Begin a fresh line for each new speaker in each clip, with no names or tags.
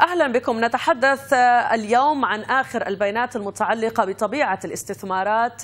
أهلا بكم نتحدث اليوم عن آخر البيانات المتعلقة بطبيعة الاستثمارات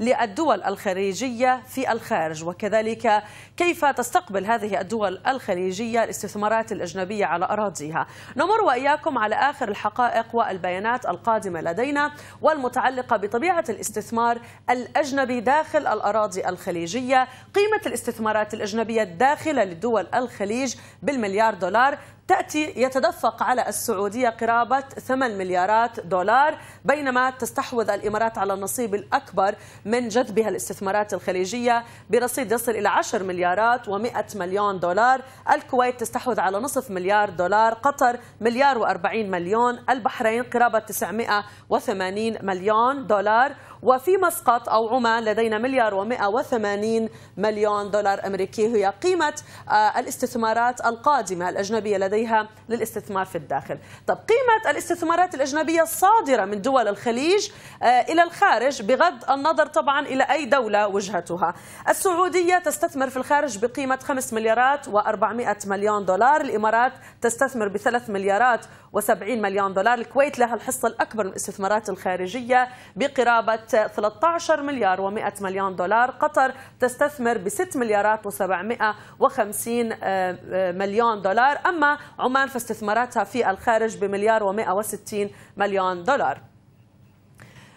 للدول الخليجية في الخارج وكذلك كيف تستقبل هذه الدول الخليجية الاستثمارات الأجنبية على أراضيها نمر وإياكم على آخر الحقائق والبيانات القادمة لدينا والمتعلقة بطبيعة الاستثمار الأجنبي داخل الأراضي الخليجية قيمة الاستثمارات الأجنبية الداخلة لدول الخليج بالمليار دولار تأتي يتدفق على السعودية قرابة 8 مليارات دولار بينما تستحوذ الإمارات على النصيب الأكبر من جذبها الاستثمارات الخليجية برصيد يصل إلى 10 مليارات و100 مليون دولار الكويت تستحوذ على نصف مليار دولار قطر مليار و40 مليون البحرين قرابة 980 مليون دولار وفي مسقط أو عمان لدينا مليار و180 مليون دولار أمريكي هي قيمة آه، الاستثمارات القادمة الأجنبية لدينا لديها للاستثمار في الداخل طب قيمة الاستثمارات الأجنبية الصادرة من دول الخليج آه، إلى الخارج بغض النظر طبعا إلى أي دولة وجهتها السعودية تستثمر في الخارج بقيمة 5 مليارات و400 مليون دولار الإمارات تستثمر ب 3 مليارات و70 مليون دولار الكويت لها الحصة الأكبر من الاستثمارات الخارجية بقرابة 13 مليار و100 مليون دولار قطر تستثمر ب 6 مليارات و750 آه، آه، مليون دولار أما عمان في استثماراتها في الخارج بمليار و160 مليون دولار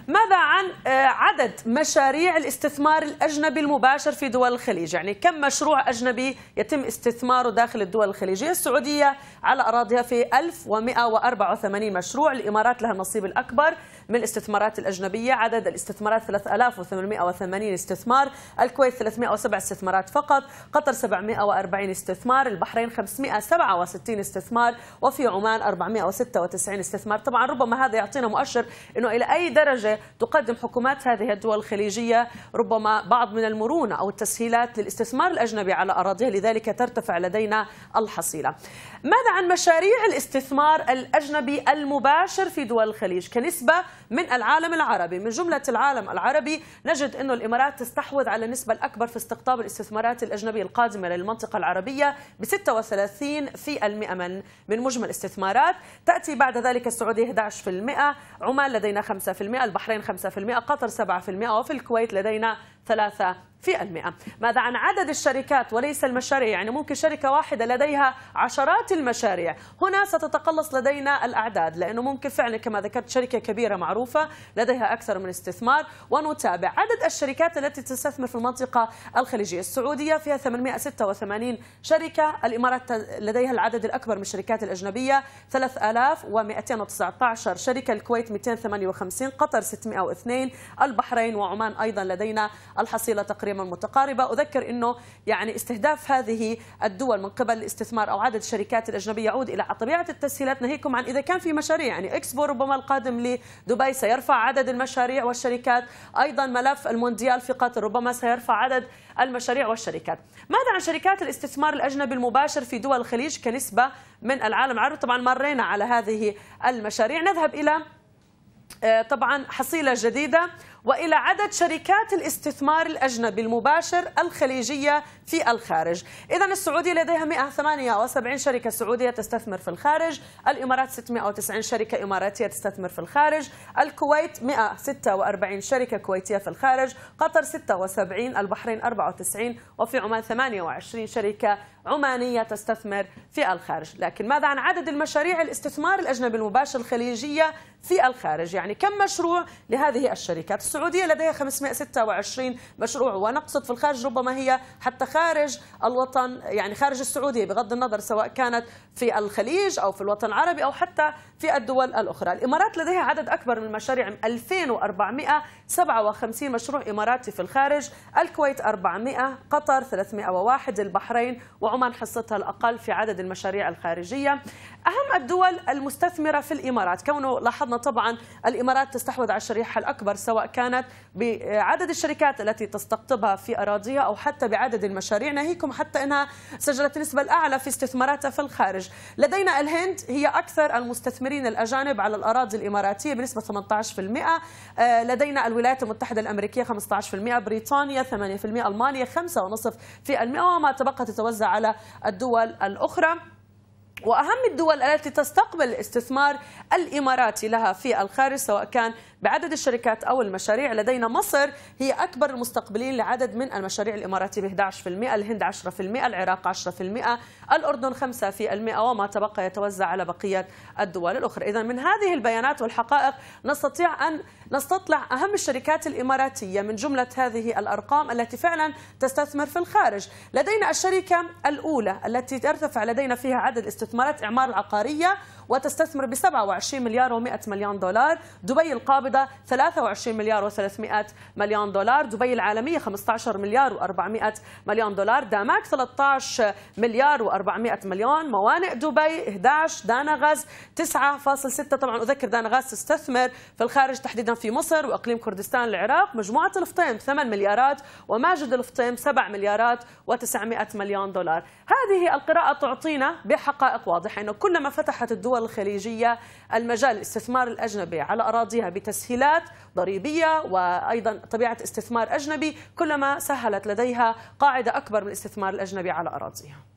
ماذا عن آه، عدد مشاريع الاستثمار الاجنبي المباشر في دول الخليج يعني كم مشروع اجنبي يتم استثماره داخل الدول الخليجيه السعوديه على اراضيها في 1184 مشروع الامارات لها النصيب الاكبر من الاستثمارات الأجنبية عدد الاستثمارات 3880 استثمار الكويت 307 استثمارات فقط قطر 740 استثمار البحرين 567 استثمار وفي عمان 496 استثمار طبعا ربما هذا يعطينا مؤشر أنه إلى أي درجة تقدم حكومات هذه الدول الخليجية ربما بعض من المرونة أو التسهيلات للاستثمار الأجنبي على أراضيها لذلك ترتفع لدينا الحصيلة ماذا عن مشاريع الاستثمار الأجنبي المباشر في دول الخليج كنسبة من العالم العربي من جملة العالم العربي نجد أن الإمارات تستحوذ على النسبة الأكبر في استقطاب الاستثمارات الأجنبية القادمة للمنطقة العربية ب 36% من من مجمل الاستثمارات تأتي بعد ذلك السعودية 11% عمان لدينا 5% البحرين 5% قطر 7% وفي الكويت لدينا 3 في المئة ماذا عن عدد الشركات وليس المشاريع يعني ممكن شركة واحدة لديها عشرات المشاريع هنا ستتقلص لدينا الأعداد لأنه ممكن فعلا كما ذكرت شركة كبيرة معروفة لديها أكثر من استثمار ونتابع عدد الشركات التي تستثمر في المنطقة الخليجية السعودية فيها 886 شركة الإمارات لديها العدد الأكبر من الشركات الأجنبية 3219 شركة الكويت 258 قطر 602 البحرين وعمان أيضا لدينا الحصيلة تقريبا متقاربة أذكر أنه يعني استهداف هذه الدول من قبل الاستثمار أو عدد الشركات الأجنبية يعود إلى طبيعة التسهيلات ناهيكم عن إذا كان في مشاريع يعني إكسبو ربما القادم لدبي سيرفع عدد المشاريع والشركات أيضا ملف المونديال في قطر ربما سيرفع عدد المشاريع والشركات ماذا عن شركات الاستثمار الأجنبي المباشر في دول الخليج كنسبة من العالم العربي؟ طبعا مرينا على هذه المشاريع نذهب إلى آه، طبعا حصيلة جديدة وإلى عدد شركات الاستثمار الأجنبي المباشر الخليجية في الخارج إذا السعودية لديها 178 شركة سعودية تستثمر في الخارج الإمارات 690 شركة إماراتية تستثمر في الخارج الكويت 146 شركة كويتية في الخارج قطر 76 البحرين 94 وفي عمان 28 شركة عمانية تستثمر في الخارج لكن ماذا عن عدد المشاريع الاستثمار الأجنبي المباشر الخليجية في الخارج يعني كم مشروع لهذه الشركات السعودية لديها 526 مشروع ونقصد في الخارج ربما هي حتى خارج الوطن يعني خارج السعودية بغض النظر سواء كانت في الخليج أو في الوطن العربي أو حتى في الدول الأخرى الإمارات لديها عدد أكبر من المشاريع 2457 مشروع إماراتي في الخارج الكويت 400 قطر 301 البحرين وعمان حصتها الأقل في عدد المشاريع الخارجية أهم الدول المستثمرة في الإمارات كونه لاحظنا طبعا الإمارات تستحوذ على الشريحة الأكبر سواء كانت بعدد الشركات التي تستقطبها في أراضيها أو حتى بعدد المشاريع ناهيكم حتى أنها سجلت النسبة الأعلى في استثماراتها في الخارج لدينا الهند هي أكثر المستثمرين الأجانب على الأراضي الإماراتية بنسبة 18% آه، لدينا الولايات المتحدة الأمريكية 15% بريطانيا 8% ألمانيا 5.5% وما تبقى تتوزع على الدول الأخرى وأهم الدول التي تستقبل الاستثمار الإماراتي لها في الخارج سواء كان بعدد الشركات أو المشاريع لدينا مصر هي أكبر المستقبلين لعدد من المشاريع الإماراتي ب 11% الهند 10% العراق 10% الأردن 5% وما تبقى يتوزع على بقية الدول الأخرى إذا من هذه البيانات والحقائق نستطيع أن نستطلع أهم الشركات الإماراتية من جملة هذه الأرقام التي فعلا تستثمر في الخارج لدينا الشركة الأولى التي ترتفع لدينا فيها عدد استثمارات إعمار العقارية وتستثمر ب 27 مليار و100 مليون دولار دبي القابل القابضة 23 مليار و300 مليون دولار دبي العالمية 15 مليار و400 مليون دولار داماك 13 مليار و400 مليون موانئ دبي 11 دانغاز 9.6 طبعا أذكر دانغاز تستثمر في الخارج تحديدا في مصر وإقليم كردستان العراق مجموعة الفطيم 8 مليارات وماجد الفطيم 7 مليارات و900 مليون دولار هذه القراءة تعطينا بحقائق واضحة أنه كلما فتحت الدول الخليجية المجال الاستثمار الأجنبي على أراضيها بتسهيل تسهيلات ضريبية وأيضا طبيعة استثمار أجنبي كلما سهلت لديها قاعدة أكبر من الاستثمار الأجنبي على أراضيها